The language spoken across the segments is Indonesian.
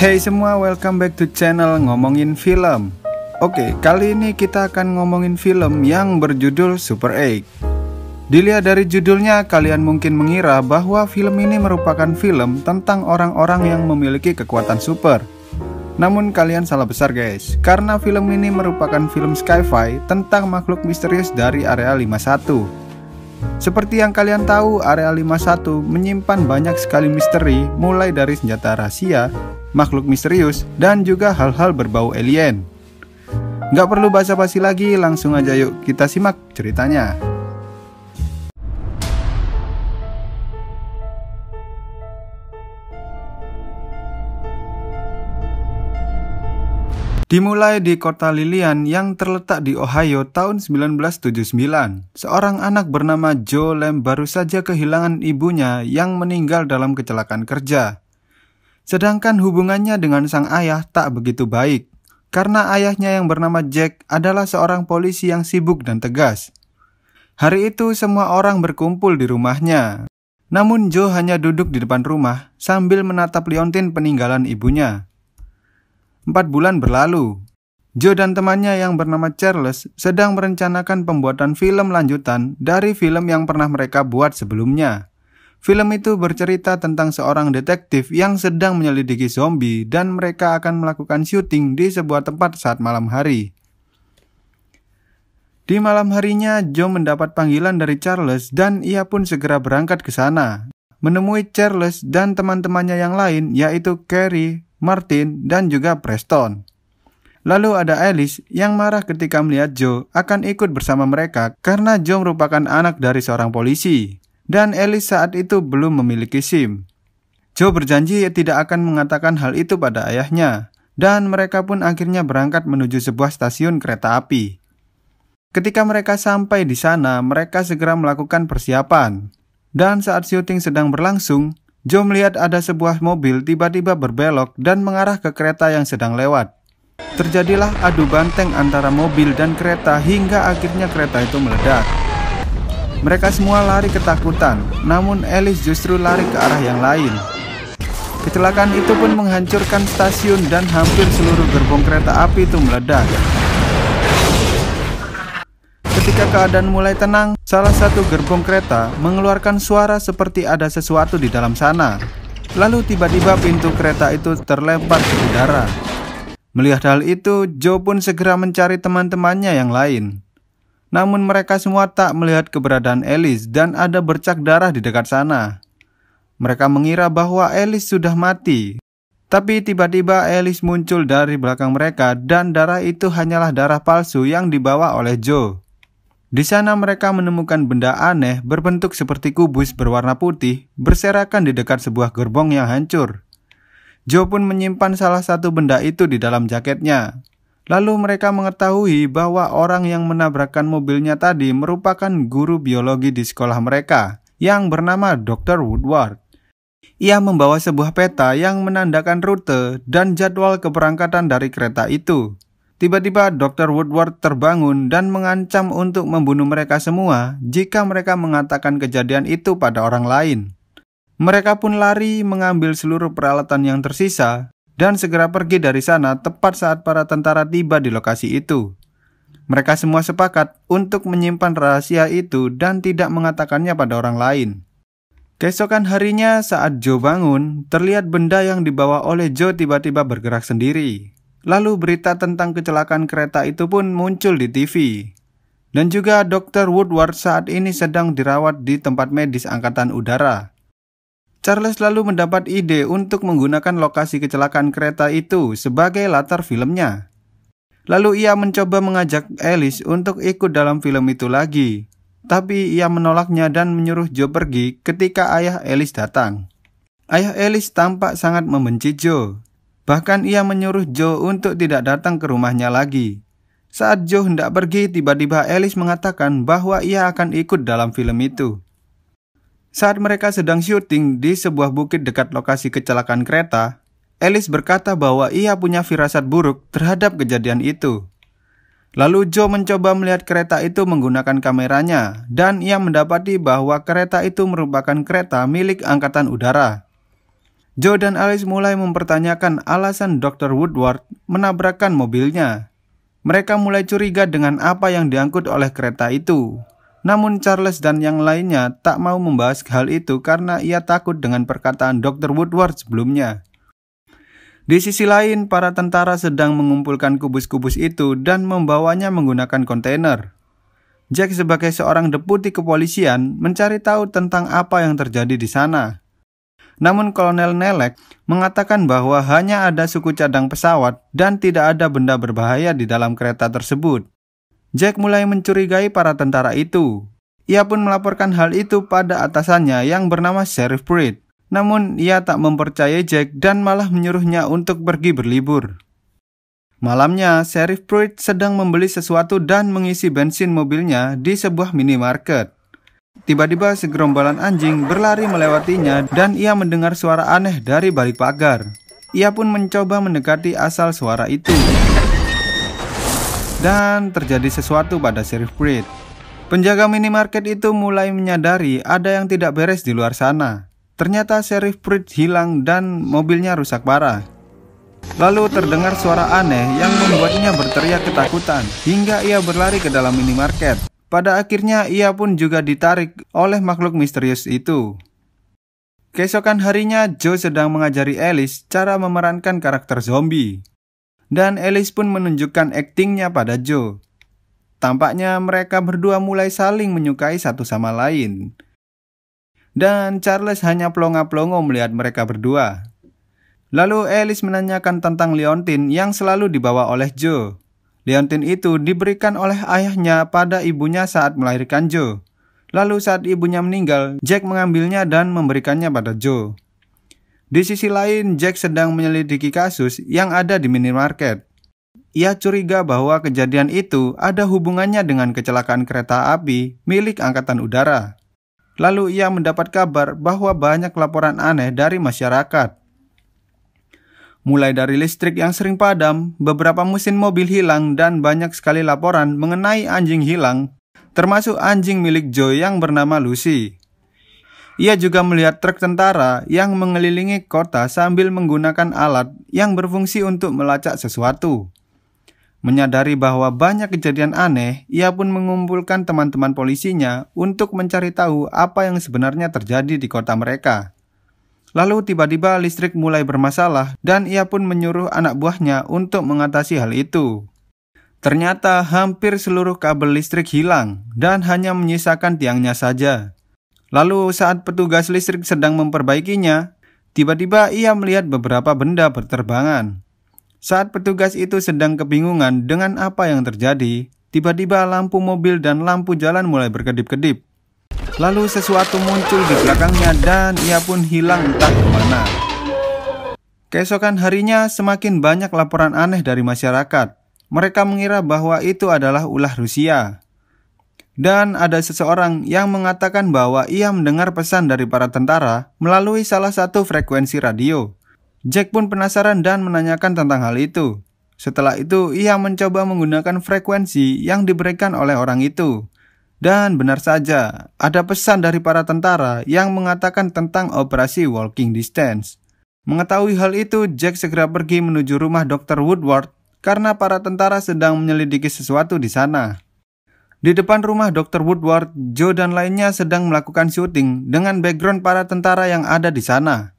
Hey semua, welcome back to channel Ngomongin Film. Oke, kali ini kita akan ngomongin film yang berjudul Super 8. Dilihat dari judulnya, kalian mungkin mengira bahwa film ini merupakan film tentang orang-orang yang memiliki kekuatan super. Namun kalian salah besar guys, karena film ini merupakan film sci-fi tentang makhluk misterius dari Area 51. Seperti yang kalian tahu, Area 51 menyimpan banyak sekali misteri mulai dari senjata rahasia makhluk misterius, dan juga hal-hal berbau alien. Nggak perlu basa-basi lagi, langsung aja yuk kita simak ceritanya. Dimulai di kota Lilian yang terletak di Ohio tahun 1979. Seorang anak bernama Joe Lem baru saja kehilangan ibunya yang meninggal dalam kecelakaan kerja. Sedangkan hubungannya dengan sang ayah tak begitu baik, karena ayahnya yang bernama Jack adalah seorang polisi yang sibuk dan tegas. Hari itu semua orang berkumpul di rumahnya. Namun Joe hanya duduk di depan rumah sambil menatap liontin peninggalan ibunya. Empat bulan berlalu, Joe dan temannya yang bernama Charles sedang merencanakan pembuatan film lanjutan dari film yang pernah mereka buat sebelumnya. Film itu bercerita tentang seorang detektif yang sedang menyelidiki zombie dan mereka akan melakukan syuting di sebuah tempat saat malam hari. Di malam harinya, Joe mendapat panggilan dari Charles dan ia pun segera berangkat ke sana. Menemui Charles dan teman-temannya yang lain yaitu Carrie, Martin, dan juga Preston. Lalu ada Alice yang marah ketika melihat Joe akan ikut bersama mereka karena Joe merupakan anak dari seorang polisi dan Elis saat itu belum memiliki SIM. Joe berjanji tidak akan mengatakan hal itu pada ayahnya, dan mereka pun akhirnya berangkat menuju sebuah stasiun kereta api. Ketika mereka sampai di sana, mereka segera melakukan persiapan. Dan saat syuting sedang berlangsung, Joe melihat ada sebuah mobil tiba-tiba berbelok dan mengarah ke kereta yang sedang lewat. Terjadilah adu banteng antara mobil dan kereta hingga akhirnya kereta itu meledak. Mereka semua lari ketakutan, namun Elis justru lari ke arah yang lain. Kecelakaan itu pun menghancurkan stasiun dan hampir seluruh gerbong kereta api itu meledak. Ketika keadaan mulai tenang, salah satu gerbong kereta mengeluarkan suara seperti ada sesuatu di dalam sana. Lalu tiba-tiba pintu kereta itu terlempar ke udara. Melihat hal itu, Joe pun segera mencari teman-temannya yang lain. Namun mereka semua tak melihat keberadaan Elis dan ada bercak darah di dekat sana. Mereka mengira bahwa Elis sudah mati. Tapi tiba-tiba Elis muncul dari belakang mereka dan darah itu hanyalah darah palsu yang dibawa oleh Joe. Di sana mereka menemukan benda aneh berbentuk seperti kubus berwarna putih berserakan di dekat sebuah gerbong yang hancur. Joe pun menyimpan salah satu benda itu di dalam jaketnya. Lalu mereka mengetahui bahwa orang yang menabrakkan mobilnya tadi merupakan guru biologi di sekolah mereka yang bernama Dr. Woodward. Ia membawa sebuah peta yang menandakan rute dan jadwal keberangkatan dari kereta itu. Tiba-tiba Dr. Woodward terbangun dan mengancam untuk membunuh mereka semua jika mereka mengatakan kejadian itu pada orang lain. Mereka pun lari mengambil seluruh peralatan yang tersisa dan segera pergi dari sana tepat saat para tentara tiba di lokasi itu. Mereka semua sepakat untuk menyimpan rahasia itu dan tidak mengatakannya pada orang lain. Keesokan harinya saat Joe bangun, terlihat benda yang dibawa oleh Joe tiba-tiba bergerak sendiri. Lalu berita tentang kecelakaan kereta itu pun muncul di TV. Dan juga Dr. Woodward saat ini sedang dirawat di tempat medis angkatan udara. Charles lalu mendapat ide untuk menggunakan lokasi kecelakaan kereta itu sebagai latar filmnya. Lalu ia mencoba mengajak Alice untuk ikut dalam film itu lagi, tapi ia menolaknya dan menyuruh Joe pergi ketika ayah Alice datang. Ayah Alice tampak sangat membenci Joe. Bahkan ia menyuruh Joe untuk tidak datang ke rumahnya lagi. Saat Joe hendak pergi, tiba-tiba Alice mengatakan bahwa ia akan ikut dalam film itu. Saat mereka sedang syuting di sebuah bukit dekat lokasi kecelakaan kereta, Alice berkata bahwa ia punya firasat buruk terhadap kejadian itu. Lalu Joe mencoba melihat kereta itu menggunakan kameranya, dan ia mendapati bahwa kereta itu merupakan kereta milik Angkatan Udara. Joe dan Alice mulai mempertanyakan alasan Dr. Woodward menabrakkan mobilnya. Mereka mulai curiga dengan apa yang diangkut oleh kereta itu. Namun Charles dan yang lainnya tak mau membahas hal itu karena ia takut dengan perkataan Dr. Woodward sebelumnya. Di sisi lain, para tentara sedang mengumpulkan kubus-kubus itu dan membawanya menggunakan kontainer. Jack sebagai seorang deputi kepolisian mencari tahu tentang apa yang terjadi di sana. Namun Kolonel Nelek mengatakan bahwa hanya ada suku cadang pesawat dan tidak ada benda berbahaya di dalam kereta tersebut. Jack mulai mencurigai para tentara itu. Ia pun melaporkan hal itu pada atasannya yang bernama Sheriff Breed. Namun ia tak mempercayai Jack dan malah menyuruhnya untuk pergi berlibur. Malamnya, Sheriff Pruitt sedang membeli sesuatu dan mengisi bensin mobilnya di sebuah minimarket. Tiba-tiba segerombolan anjing berlari melewatinya dan ia mendengar suara aneh dari balik pagar. Ia pun mencoba mendekati asal suara itu dan terjadi sesuatu pada Sheriff Breed. Penjaga minimarket itu mulai menyadari ada yang tidak beres di luar sana. Ternyata Sheriff Breed hilang dan mobilnya rusak parah. Lalu terdengar suara aneh yang membuatnya berteriak ketakutan hingga ia berlari ke dalam minimarket. Pada akhirnya ia pun juga ditarik oleh makhluk misterius itu. Keesokan harinya, Joe sedang mengajari Alice cara memerankan karakter zombie dan Alice pun menunjukkan aktingnya pada Joe. Tampaknya mereka berdua mulai saling menyukai satu sama lain. Dan Charles hanya pelongo-pelongo melihat mereka berdua. Lalu Alice menanyakan tentang Leontin yang selalu dibawa oleh Joe. Leontin itu diberikan oleh ayahnya pada ibunya saat melahirkan Joe. Lalu saat ibunya meninggal, Jack mengambilnya dan memberikannya pada Joe. Di sisi lain, Jack sedang menyelidiki kasus yang ada di minimarket. Ia curiga bahwa kejadian itu ada hubungannya dengan kecelakaan kereta api milik Angkatan Udara. Lalu ia mendapat kabar bahwa banyak laporan aneh dari masyarakat. Mulai dari listrik yang sering padam, beberapa mesin mobil hilang, dan banyak sekali laporan mengenai anjing hilang, termasuk anjing milik Joe yang bernama Lucy. Ia juga melihat truk tentara yang mengelilingi kota sambil menggunakan alat yang berfungsi untuk melacak sesuatu. Menyadari bahwa banyak kejadian aneh, ia pun mengumpulkan teman-teman polisinya untuk mencari tahu apa yang sebenarnya terjadi di kota mereka. Lalu tiba-tiba listrik mulai bermasalah dan ia pun menyuruh anak buahnya untuk mengatasi hal itu. Ternyata hampir seluruh kabel listrik hilang dan hanya menyisakan tiangnya saja. Lalu saat petugas listrik sedang memperbaikinya, tiba-tiba ia melihat beberapa benda berterbangan. Saat petugas itu sedang kebingungan dengan apa yang terjadi, tiba-tiba lampu mobil dan lampu jalan mulai berkedip-kedip. Lalu sesuatu muncul di belakangnya dan ia pun hilang entah kemana. Keesokan harinya semakin banyak laporan aneh dari masyarakat. Mereka mengira bahwa itu adalah ulah Rusia. Dan ada seseorang yang mengatakan bahwa ia mendengar pesan dari para tentara melalui salah satu frekuensi radio. Jack pun penasaran dan menanyakan tentang hal itu. Setelah itu, ia mencoba menggunakan frekuensi yang diberikan oleh orang itu. Dan benar saja, ada pesan dari para tentara yang mengatakan tentang operasi walking distance. Mengetahui hal itu, Jack segera pergi menuju rumah Dr. Woodward karena para tentara sedang menyelidiki sesuatu di sana. Di depan rumah Dr. Woodward, Joe dan lainnya sedang melakukan syuting dengan background para tentara yang ada di sana.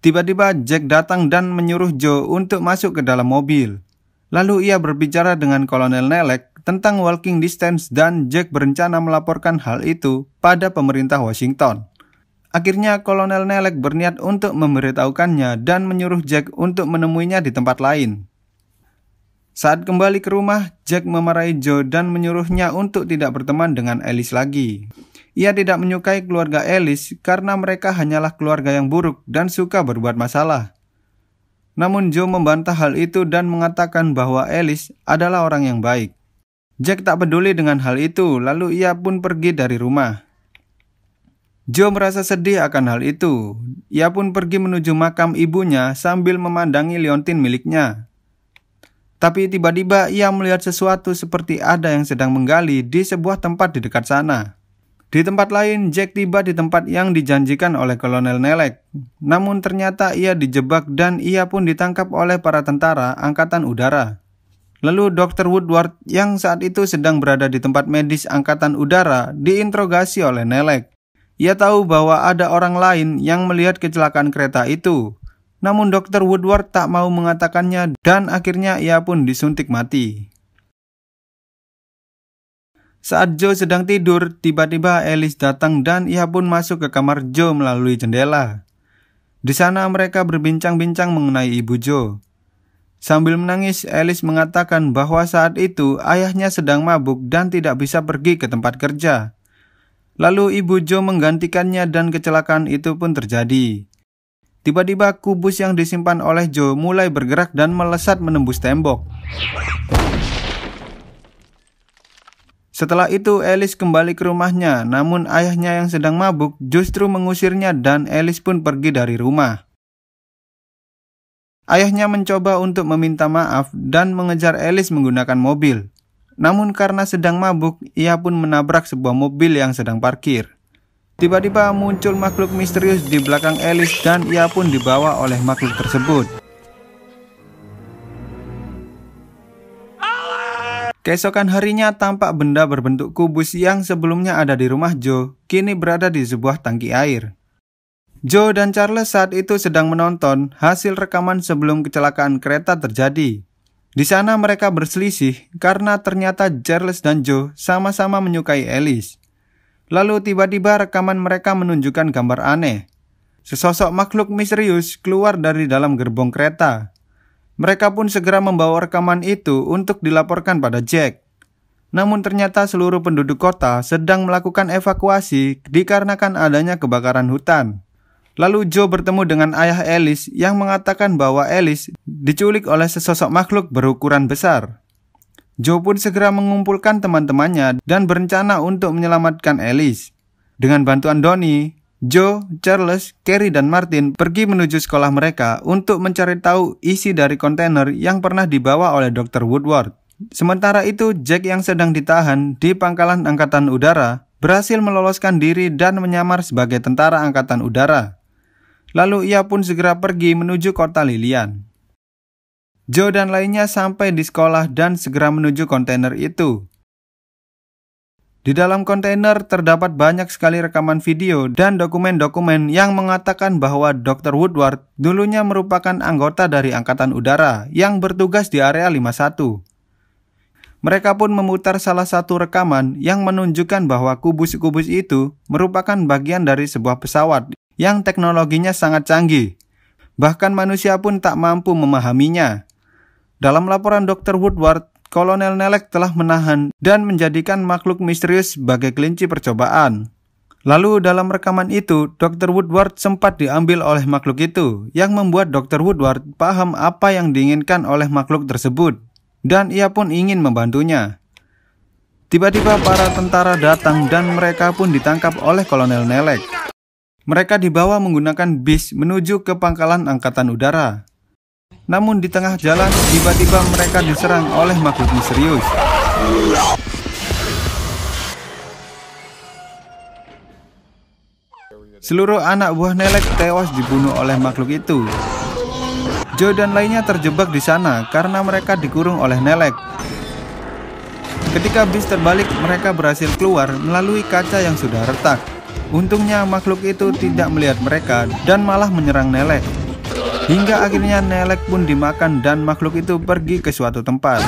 Tiba-tiba Jack datang dan menyuruh Joe untuk masuk ke dalam mobil. Lalu ia berbicara dengan Kolonel Nelek tentang walking distance dan Jack berencana melaporkan hal itu pada pemerintah Washington. Akhirnya Kolonel Nelek berniat untuk memberitahukannya dan menyuruh Jack untuk menemuinya di tempat lain. Saat kembali ke rumah, Jack memarahi Joe dan menyuruhnya untuk tidak berteman dengan Alice lagi. Ia tidak menyukai keluarga Alice karena mereka hanyalah keluarga yang buruk dan suka berbuat masalah. Namun Joe membantah hal itu dan mengatakan bahwa Alice adalah orang yang baik. Jack tak peduli dengan hal itu, lalu ia pun pergi dari rumah. Joe merasa sedih akan hal itu. Ia pun pergi menuju makam ibunya sambil memandangi liontin miliknya. Tapi tiba-tiba ia melihat sesuatu seperti ada yang sedang menggali di sebuah tempat di dekat sana. Di tempat lain, Jack tiba di tempat yang dijanjikan oleh Kolonel Nelek. Namun ternyata ia dijebak dan ia pun ditangkap oleh para tentara angkatan udara. Lalu Dr. Woodward yang saat itu sedang berada di tempat medis angkatan udara diinterogasi oleh Nelek. Ia tahu bahwa ada orang lain yang melihat kecelakaan kereta itu. Namun dokter Woodward tak mau mengatakannya dan akhirnya ia pun disuntik mati. Saat Joe sedang tidur, tiba-tiba Alice datang dan ia pun masuk ke kamar Joe melalui jendela. Di sana mereka berbincang-bincang mengenai ibu Joe. Sambil menangis, Alice mengatakan bahwa saat itu ayahnya sedang mabuk dan tidak bisa pergi ke tempat kerja. Lalu ibu Joe menggantikannya dan kecelakaan itu pun terjadi. Tiba-tiba kubus yang disimpan oleh Joe mulai bergerak dan melesat menembus tembok. Setelah itu, Alice kembali ke rumahnya, namun ayahnya yang sedang mabuk justru mengusirnya dan Alice pun pergi dari rumah. Ayahnya mencoba untuk meminta maaf dan mengejar Alice menggunakan mobil. Namun karena sedang mabuk, ia pun menabrak sebuah mobil yang sedang parkir. Tiba-tiba muncul makhluk misterius di belakang Alice dan ia pun dibawa oleh makhluk tersebut. Keesokan harinya tampak benda berbentuk kubus yang sebelumnya ada di rumah Joe, kini berada di sebuah tangki air. Joe dan Charles saat itu sedang menonton hasil rekaman sebelum kecelakaan kereta terjadi. Di sana mereka berselisih karena ternyata Charles dan Joe sama-sama menyukai Alice. Lalu tiba-tiba rekaman mereka menunjukkan gambar aneh. Sesosok makhluk misterius keluar dari dalam gerbong kereta. Mereka pun segera membawa rekaman itu untuk dilaporkan pada Jack. Namun ternyata seluruh penduduk kota sedang melakukan evakuasi dikarenakan adanya kebakaran hutan. Lalu Joe bertemu dengan ayah Alice yang mengatakan bahwa Alice diculik oleh sesosok makhluk berukuran besar. Joe pun segera mengumpulkan teman-temannya dan berencana untuk menyelamatkan Alice. Dengan bantuan Donny, Joe, Charles, Carrie, dan Martin pergi menuju sekolah mereka untuk mencari tahu isi dari kontainer yang pernah dibawa oleh Dr. Woodward. Sementara itu, Jack yang sedang ditahan di pangkalan Angkatan Udara berhasil meloloskan diri dan menyamar sebagai tentara Angkatan Udara. Lalu ia pun segera pergi menuju kota Lilian. Joe dan lainnya sampai di sekolah dan segera menuju kontainer itu. Di dalam kontainer terdapat banyak sekali rekaman video dan dokumen-dokumen yang mengatakan bahwa Dr. Woodward dulunya merupakan anggota dari Angkatan Udara yang bertugas di area 51. Mereka pun memutar salah satu rekaman yang menunjukkan bahwa kubus-kubus itu merupakan bagian dari sebuah pesawat yang teknologinya sangat canggih. Bahkan manusia pun tak mampu memahaminya. Dalam laporan Dr. Woodward, Kolonel Nelek telah menahan dan menjadikan makhluk misterius sebagai kelinci percobaan. Lalu dalam rekaman itu, Dr. Woodward sempat diambil oleh makhluk itu, yang membuat Dr. Woodward paham apa yang diinginkan oleh makhluk tersebut, dan ia pun ingin membantunya. Tiba-tiba para tentara datang dan mereka pun ditangkap oleh Kolonel Nelek. Mereka dibawa menggunakan bis menuju ke pangkalan Angkatan Udara. Namun di tengah jalan, tiba-tiba mereka diserang oleh makhluk misterius. Seluruh anak buah Nelek tewas dibunuh oleh makhluk itu. Joe dan lainnya terjebak di sana karena mereka dikurung oleh Nelek. Ketika bis terbalik, mereka berhasil keluar melalui kaca yang sudah retak. Untungnya makhluk itu tidak melihat mereka dan malah menyerang Nelek. Hingga akhirnya Nelek pun dimakan dan makhluk itu pergi ke suatu tempat.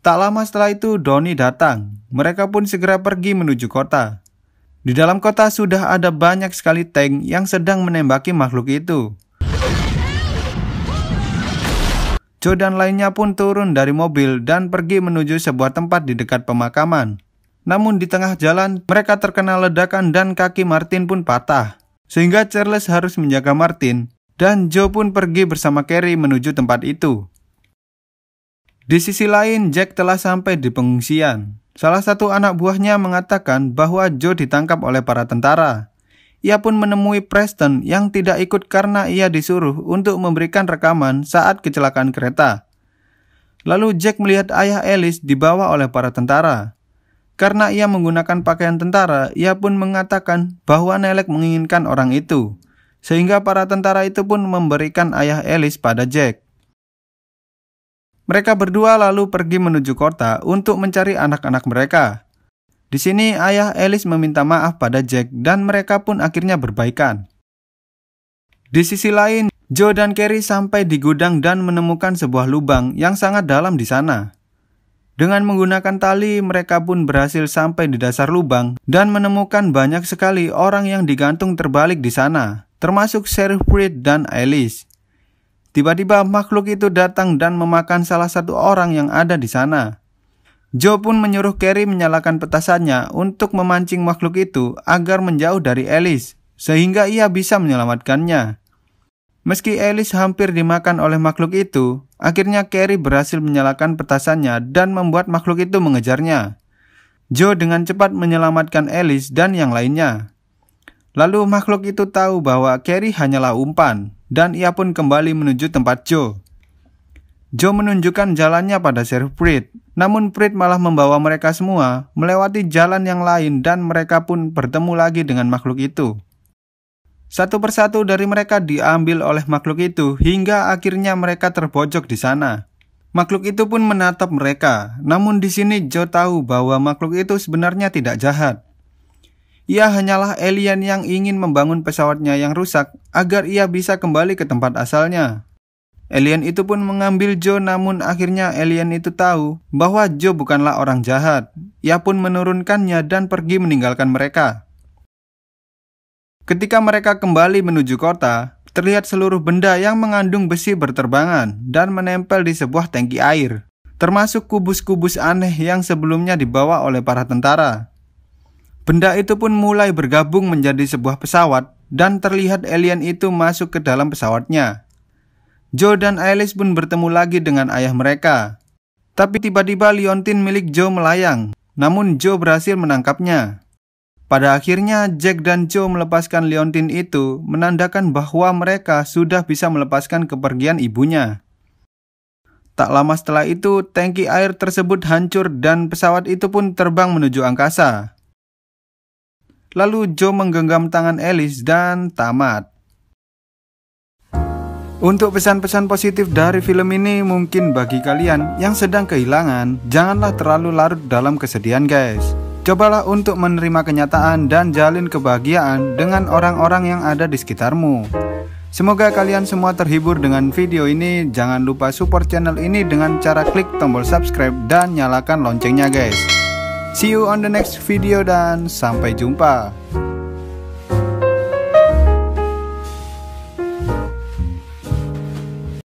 Tak lama setelah itu Doni datang. Mereka pun segera pergi menuju kota. Di dalam kota sudah ada banyak sekali tank yang sedang menembaki makhluk itu. Joe dan lainnya pun turun dari mobil dan pergi menuju sebuah tempat di dekat pemakaman. Namun di tengah jalan, mereka terkena ledakan dan kaki Martin pun patah. Sehingga Charles harus menjaga Martin dan Joe pun pergi bersama Carrie menuju tempat itu. Di sisi lain, Jack telah sampai di pengungsian. Salah satu anak buahnya mengatakan bahwa Joe ditangkap oleh para tentara. Ia pun menemui Preston yang tidak ikut karena ia disuruh untuk memberikan rekaman saat kecelakaan kereta. Lalu Jack melihat ayah Alice dibawa oleh para tentara. Karena ia menggunakan pakaian tentara, ia pun mengatakan bahwa Nelek menginginkan orang itu sehingga para tentara itu pun memberikan ayah Elis pada Jack. Mereka berdua lalu pergi menuju kota untuk mencari anak-anak mereka. Di sini ayah Elis meminta maaf pada Jack dan mereka pun akhirnya berbaikan. Di sisi lain, Joe dan Carrie sampai di gudang dan menemukan sebuah lubang yang sangat dalam di sana. Dengan menggunakan tali, mereka pun berhasil sampai di dasar lubang dan menemukan banyak sekali orang yang digantung terbalik di sana termasuk Sheriff Reed dan Alice. Tiba-tiba makhluk itu datang dan memakan salah satu orang yang ada di sana. Joe pun menyuruh Carrie menyalakan petasannya untuk memancing makhluk itu agar menjauh dari Alice, sehingga ia bisa menyelamatkannya. Meski Alice hampir dimakan oleh makhluk itu, akhirnya Carrie berhasil menyalakan petasannya dan membuat makhluk itu mengejarnya. Joe dengan cepat menyelamatkan Alice dan yang lainnya. Lalu makhluk itu tahu bahwa Carrie hanyalah umpan, dan ia pun kembali menuju tempat Joe. Joe menunjukkan jalannya pada Sheriff Prit, namun Prit malah membawa mereka semua melewati jalan yang lain dan mereka pun bertemu lagi dengan makhluk itu. Satu persatu dari mereka diambil oleh makhluk itu hingga akhirnya mereka terbojok di sana. Makhluk itu pun menatap mereka, namun di sini Joe tahu bahwa makhluk itu sebenarnya tidak jahat. Ia hanyalah alien yang ingin membangun pesawatnya yang rusak agar ia bisa kembali ke tempat asalnya. Alien itu pun mengambil Joe namun akhirnya alien itu tahu bahwa Joe bukanlah orang jahat. Ia pun menurunkannya dan pergi meninggalkan mereka. Ketika mereka kembali menuju kota, terlihat seluruh benda yang mengandung besi berterbangan dan menempel di sebuah tangki air, termasuk kubus-kubus aneh yang sebelumnya dibawa oleh para tentara. Benda itu pun mulai bergabung menjadi sebuah pesawat dan terlihat alien itu masuk ke dalam pesawatnya. Joe dan Alice pun bertemu lagi dengan ayah mereka. Tapi tiba-tiba liontin milik Joe melayang, namun Joe berhasil menangkapnya. Pada akhirnya Jack dan Joe melepaskan liontin itu menandakan bahwa mereka sudah bisa melepaskan kepergian ibunya. Tak lama setelah itu, tangki air tersebut hancur dan pesawat itu pun terbang menuju angkasa. Lalu Joe menggenggam tangan Alice dan tamat. Untuk pesan-pesan positif dari film ini mungkin bagi kalian yang sedang kehilangan, janganlah terlalu larut dalam kesedihan guys. Cobalah untuk menerima kenyataan dan jalin kebahagiaan dengan orang-orang yang ada di sekitarmu. Semoga kalian semua terhibur dengan video ini. Jangan lupa support channel ini dengan cara klik tombol subscribe dan nyalakan loncengnya guys. See you on the next video dan sampai jumpa.